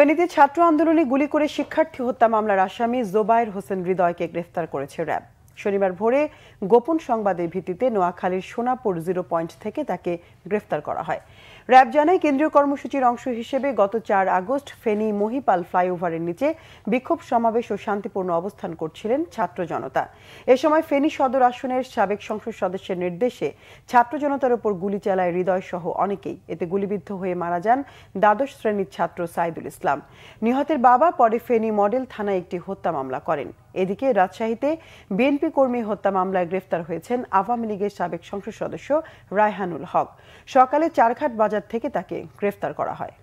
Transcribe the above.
ফেনীতে ছাত্র আন্দোলনে গুলি করে শিক্ষার্থী হত্যা মামলার আসামি জোবায়ের হোসেন হৃদয়কে গ্রেফতার করেছে র্যাব শনিবার ভোরে গোপন সংবাদের ভিত্তিতে নোয়াখালীর সোনাপুর জিরো পয়েন্ট থেকে তাকে গ্রেফতার করা হয় র্যাব জানায় কেন্দ্রীয় কর্মসূচির অংশ হিসেবে গত চার আগস্ট ফেনী মহিপাল ফ্লাইওভারের নিচে বিক্ষোভ সমাবেশ ও শান্তিপূর্ণ অবস্থান করছিলেন ছাত্র জনতা এ সময় ফেনী সদর আসনের সাবেক সংসদ সদস্যের নির্দেশে ছাত্র জনতার উপর গুলি চালায় হৃদয় সহ অনেকেই এতে গুলিবিদ্ধ হয়ে মারা যান দ্বাদশ শ্রেণীর ছাত্র সাইদুল ইসলাম নিহতের বাবা পরে ফেনী মডেল থানায় একটি হত্যা মামলা করেন এদিকে রাজশাহীতে বিএনপি কর্মী হত্যা মামলায় গ্রেফতার হয়েছেন আওয়ামী লীগের সাবেক সংসদ সদস্য রায়হানুল হক সকালে চারঘাট বাজার থেকে তাকে গ্রেফতার করা হয়